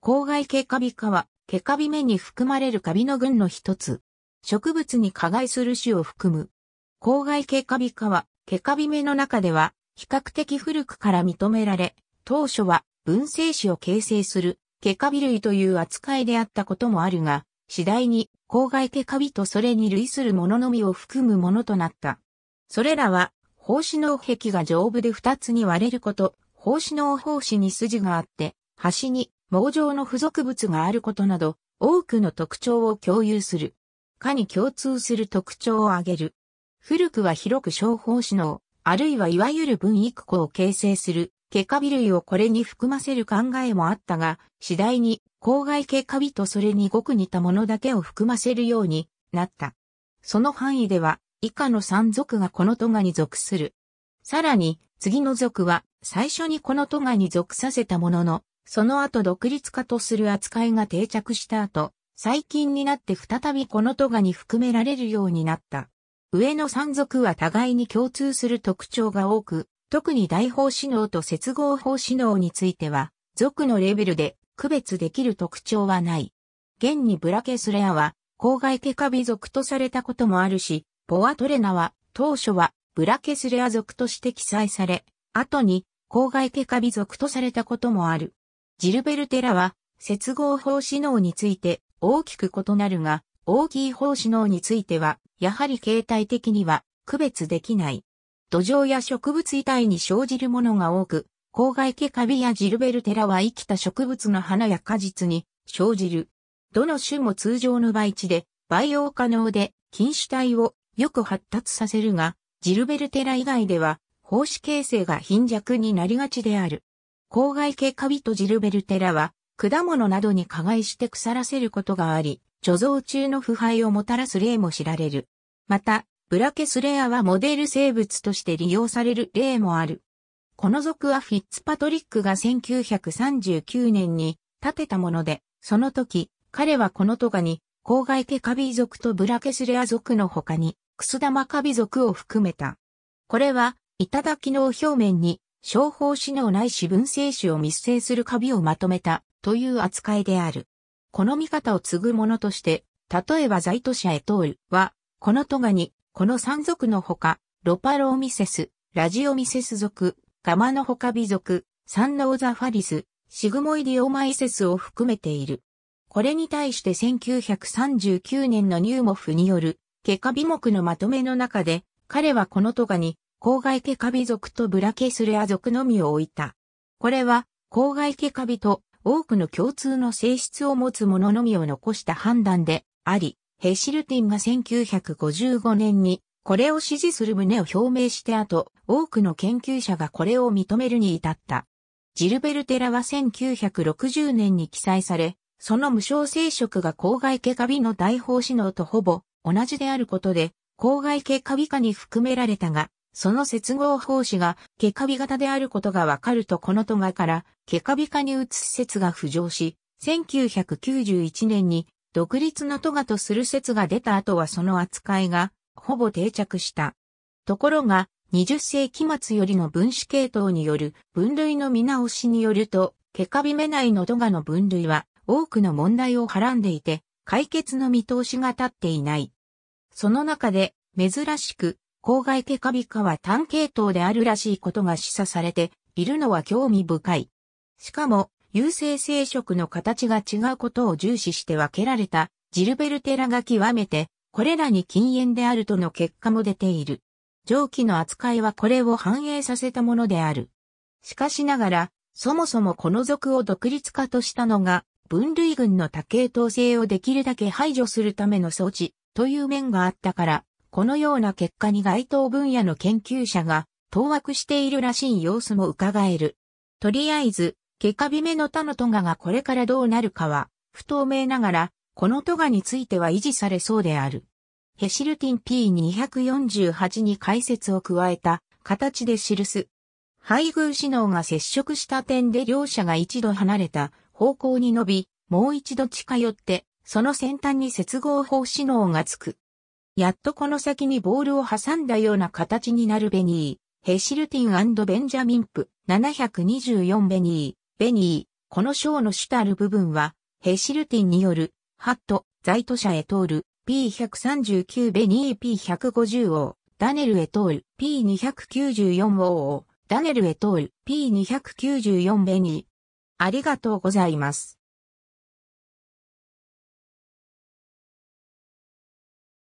郊外ケカビ科は、ケカビ目に含まれるカビの群の一つ。植物に加害する種を含む。郊外ケカビ科は、ケカビ目の中では、比較的古くから認められ、当初は分生種を形成するケカビ類という扱いであったこともあるが、次第に郊外ケカビとそれに類するもののみを含むものとなった。それらは、胞子脳壁が丈夫で二つに割れること、胞子脳胞子に筋があって、端に網状の付属物があることなど、多くの特徴を共有する。かに共通する特徴を挙げる。古くは広く商法指能、あるいはいわゆる分育庫を形成する、ケカビ類をこれに含ませる考えもあったが、次第に、郊外ケカビとそれにごく似たものだけを含ませるようになった。その範囲では、以下の三族がこのトガに属する。さらに、次の族は、最初にこのトガに属させたものの、その後独立化とする扱いが定着した後、最近になって再びこの都がに含められるようになった。上の山族は互いに共通する特徴が多く、特に大法師能と接合法師能については、族のレベルで区別できる特徴はない。現にブラケスレアは、郊外ケカビ族とされたこともあるし、ポアトレナは、当初は、ブラケスレア族として記載され、後に、郊外ケカビ族とされたこともある。ジルベルテラは、接合法子脳について大きく異なるが、大きい方子脳については、やはり形態的には区別できない。土壌や植物遺体に生じるものが多く、郊外ケカビやジルベルテラは生きた植物の花や果実に生じる。どの種も通常の培地で培養可能で菌種体をよく発達させるが、ジルベルテラ以外では、胞子形成が貧弱になりがちである。郊外系カビとジルベルテラは、果物などに加害して腐らせることがあり、貯蔵中の腐敗をもたらす例も知られる。また、ブラケスレアはモデル生物として利用される例もある。この属はフィッツパトリックが1939年に建てたもので、その時、彼はこのトガに、郊外系カビ属とブラケスレア属の他に、クスダマカビ属を含めた。これは、頂の表面に商法指能ないし分生死を密生するカビをまとめたという扱いである。この見方を継ぐものとして、例えば在都者へ通るは、このトガに、この山族のほか、ロパローミセス、ラジオミセス族、ガマのほか美族、サンノーザファリス、シグモイディオマイセスを含めている。これに対して1939年のニューモフによる、ケカビ目のまとめの中で、彼はこのトガに、公外ケカビ族とブラケスレア族のみを置いた。これは、公外ケカビと多くの共通の性質を持つもののみを残した判断であり、ヘシルティンが1955年にこれを支持する旨を表明して後、多くの研究者がこれを認めるに至った。ジルベルテラは1960年に記載され、その無償生殖が公外ケカビの大法指導とほぼ同じであることで、公外ケカビ化に含められたが、その接合法子がケカビ型であることがわかるとこのトガからケカビ化に移す説が浮上し、1991年に独立のトガとする説が出た後はその扱いがほぼ定着した。ところが、20世紀末よりの分子系統による分類の見直しによると、ケカビメ内の都ガの分類は多くの問題をはらんでいて、解決の見通しが立っていない。その中で、珍しく、郊外ケカビカは単系統であるらしいことが示唆されているのは興味深い。しかも、有性生殖の形が違うことを重視して分けられたジルベルテラが極めて、これらに禁煙であるとの結果も出ている。蒸気の扱いはこれを反映させたものである。しかしながら、そもそもこの属を独立化としたのが、分類群の多系統性をできるだけ排除するための装置という面があったから、このような結果に該当分野の研究者が当惑しているらしい様子も伺える。とりあえず、ケカビメの他のトガがこれからどうなるかは、不透明ながら、このトガについては維持されそうである。ヘシルティン P248 に解説を加えた形で記す。配偶指脳が接触した点で両者が一度離れた方向に伸び、もう一度近寄って、その先端に接合法指脳がつく。やっとこの先にボールを挟んだような形になるベニー、ヘシルティンベンジャミンプ、724ベニー、ベニー、この章の主たる部分は、ヘシルティンによる、ハット、在都社へ通る、P139 ベニー P150 を、ダネルへ通る、P294 を、ダネルへ通る、P294 ベニー。ありがとうございます。